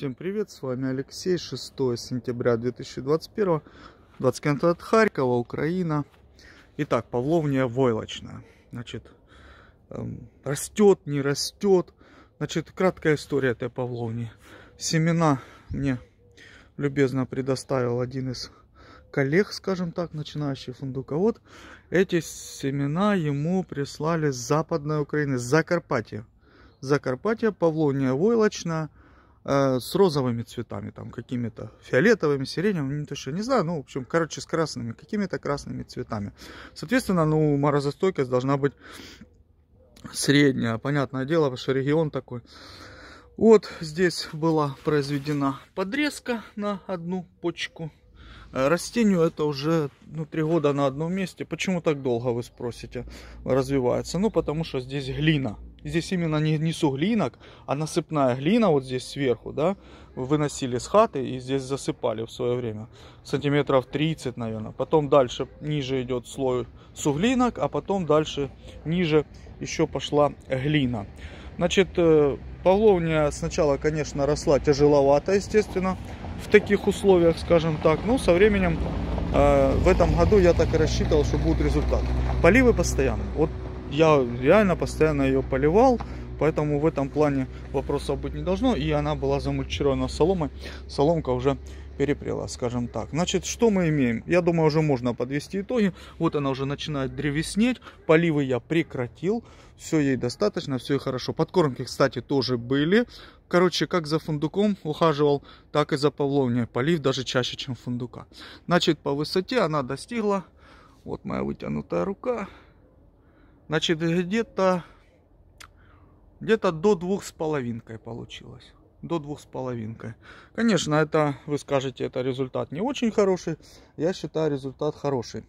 Всем привет, с вами Алексей, 6 сентября 2021, 20 км от Харькова, Украина. Итак, Павловня войлочная. Значит, эм, растет, не растет. Значит, краткая история этой Павловни. Семена мне любезно предоставил один из коллег, скажем так, начинающий фундуковод. Эти семена ему прислали с Западной Украины, с Закарпатья. Закарпатья, Павловня войлочная – Э, с розовыми цветами, там какими-то фиолетовыми, сиреневыми, не точно не знаю, ну, в общем, короче, с красными, какими-то красными цветами. Соответственно, ну, морозостойкость должна быть средняя, понятное дело, потому что регион такой. Вот здесь была произведена подрезка на одну почку. Э, растению это уже ну, 3 года на одном месте. Почему так долго, вы спросите, развивается? Ну, потому что здесь глина. Здесь именно не, не суглинок, а насыпная глина вот здесь сверху, да, выносили с хаты и здесь засыпали в свое время. Сантиметров 30, наверное. Потом дальше ниже идет слой суглинок, а потом дальше ниже еще пошла глина. Значит, э, половня сначала, конечно, росла тяжеловато, естественно, в таких условиях, скажем так. Но со временем э, в этом году я так и рассчитывал, что будет результат. Поливы постоянно. Вот я реально постоянно ее поливал, поэтому в этом плане вопросов быть не должно. И она была замульчирована соломой, соломка уже перепрела, скажем так. Значит, что мы имеем? Я думаю, уже можно подвести итоги. Вот она уже начинает древеснеть. Поливы я прекратил. Все ей достаточно, все ей хорошо. Подкормки, кстати, тоже были. Короче, как за фундуком ухаживал, так и за павловней. Полив даже чаще, чем фундука. Значит, по высоте она достигла. Вот моя вытянутая рука. Значит, где-то где-то до двух с половинкой получилось. До двух с половинкой. Конечно, это, вы скажете, это результат не очень хороший. Я считаю, результат хороший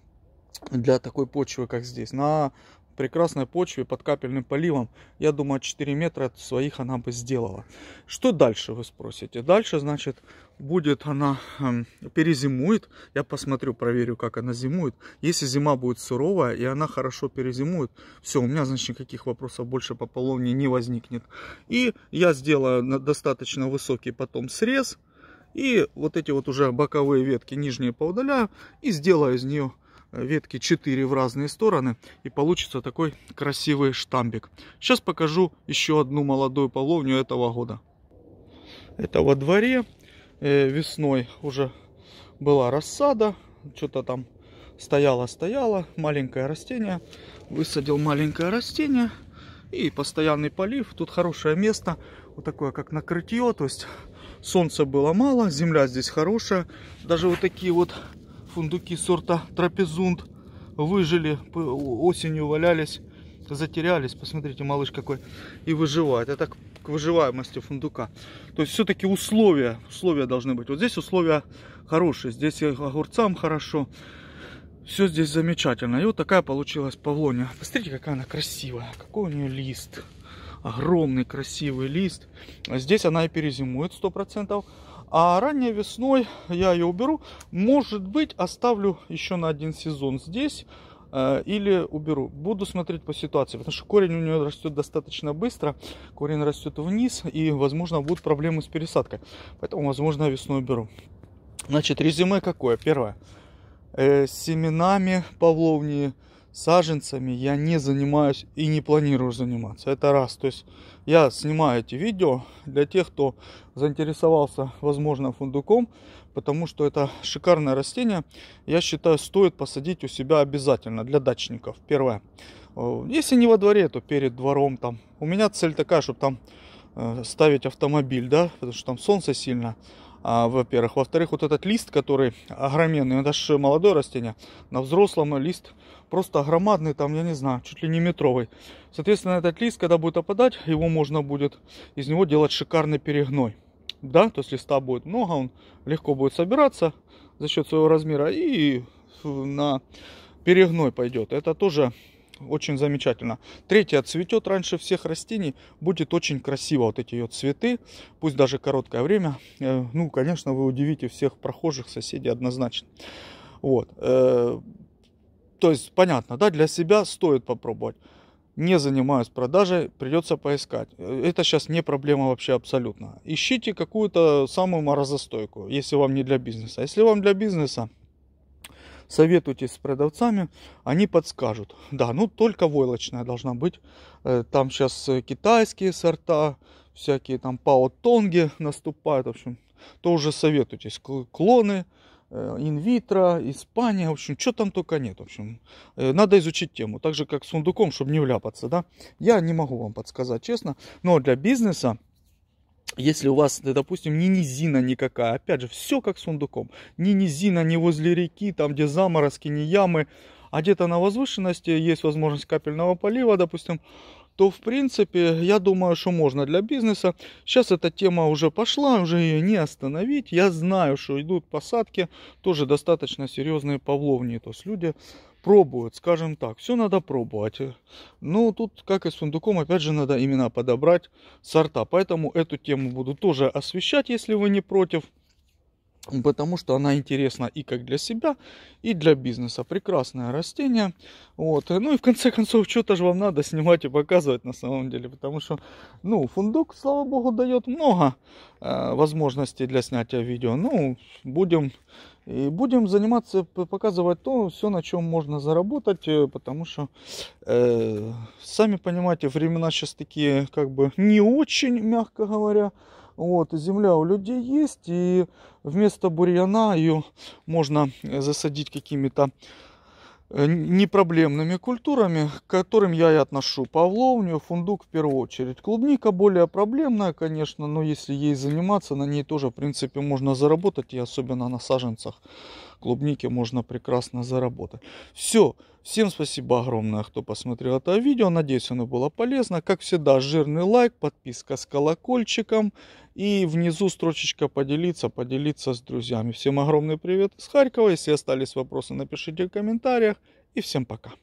для такой почвы, как здесь. На прекрасной почве под капельным поливом, я думаю, 4 метра от своих она бы сделала. Что дальше, вы спросите? Дальше, значит, будет она, э, перезимует. Я посмотрю, проверю, как она зимует. Если зима будет суровая, и она хорошо перезимует, все, у меня, значит, никаких вопросов больше по половне не возникнет. И я сделаю достаточно высокий потом срез. И вот эти вот уже боковые ветки нижние поудаляю и сделаю из нее ветки 4 в разные стороны и получится такой красивый штамбик. Сейчас покажу еще одну молодую половню этого года. Это во дворе э, весной уже была рассада, что-то там стояло-стояло, маленькое растение. Высадил маленькое растение и постоянный полив. Тут хорошее место, вот такое как накрытье, то есть солнца было мало, земля здесь хорошая. Даже вот такие вот фундуки сорта трапезунд выжили, осенью валялись, затерялись. Посмотрите, малыш какой и выживает. Это к выживаемости фундука. То есть все-таки условия, условия должны быть. Вот здесь условия хорошие, здесь и огурцам хорошо. Все здесь замечательно. И вот такая получилась павлония. Посмотрите, какая она красивая. Какой у нее лист. Огромный красивый лист. А здесь она и перезимует сто процентов. А ранней весной я ее уберу. Может быть, оставлю еще на один сезон здесь э, или уберу. Буду смотреть по ситуации, потому что корень у нее растет достаточно быстро, корень растет вниз, и, возможно, будут проблемы с пересадкой. Поэтому, возможно, весной уберу. Значит, резюме какое? Первое. Э, с семенами павловнии саженцами я не занимаюсь и не планирую заниматься. Это раз. То есть я снимаю эти видео для тех, кто заинтересовался, возможно, фундуком, потому что это шикарное растение. Я считаю, стоит посадить у себя обязательно для дачников. Первое. Э, если не во дворе, то перед двором там. У меня цель такая, чтобы там э, ставить автомобиль, да, потому что там солнце сильно а, во-первых. Во-вторых, вот этот лист, который огроменный, это даже молодое растение. На взрослом лист просто громадный, там, я не знаю, чуть ли не метровый. Соответственно, этот лист, когда будет опадать, его можно будет из него делать шикарный перегной. Да, то есть листа будет много, он легко будет собираться за счет своего размера и на перегной пойдет. Это тоже очень замечательно. Третья отцветет раньше всех растений, будет очень красиво вот эти ее цветы, пусть даже короткое время. Э, ну, конечно, вы удивите всех прохожих, соседей однозначно. Вот. Э, то есть, понятно, да, для себя стоит попробовать не занимаюсь продажей, придется поискать. Э, это сейчас не проблема вообще абсолютно. Ищите какую-то самую морозостойкую, если вам не для бизнеса. А если вам для бизнеса, советуйтесь с продавцами, они подскажут. Да, ну только войлочная должна быть. Э, там сейчас э, китайские сорта, всякие там паотонги наступают, в общем, тоже советуйтесь. Клоны, э, инвитро, Испания, в общем, что там только нет, в общем. Надо изучить тему, так же, как с сундуком, чтобы не вляпаться, да. Я не могу вам подсказать, честно, но для бизнеса если у вас, допустим, ни низина никакая, опять же, все как сундуком, ни низина, не возле реки, там, где заморозки, не ямы, а где-то на возвышенности есть возможность капельного полива, допустим, то в принципе, я думаю, что можно для бизнеса. Сейчас эта тема уже пошла, уже ее не остановить. Я знаю, что идут посадки, тоже достаточно серьезные павловни. То есть люди пробуют, скажем так, все надо пробовать. Но ну, тут, как и с фундуком, опять же, надо именно подобрать сорта. Поэтому эту тему буду тоже освещать, если вы не против потому что она интересна и как для себя, и для бизнеса. Прекрасное растение. Вот. Ну и в конце концов, что-то же вам надо снимать и показывать на самом деле, потому что, ну, фундук, слава богу, дает много э, возможностей для снятия видео. Ну, будем, и будем заниматься, показывать то, все, на чем можно заработать, э, потому что, э, сами понимаете, времена сейчас такие, как бы, не очень, мягко говоря, вот, земля у людей есть, и вместо бурьяна ее можно э, засадить какими-то э, непроблемными культурами, к которым я и отношу павловню, фундук в первую очередь. Клубника более проблемная, конечно, но если ей заниматься, на ней тоже, в принципе, можно заработать, и особенно на саженцах клубнике можно прекрасно заработать. Все. Всем спасибо огромное, кто посмотрел это видео. Надеюсь, оно было полезно. Как всегда, жирный лайк, подписка с колокольчиком. И внизу строчечка «Поделиться», «Поделиться с друзьями». Всем огромный привет из Харькова. Если остались вопросы, напишите в комментариях. И всем пока.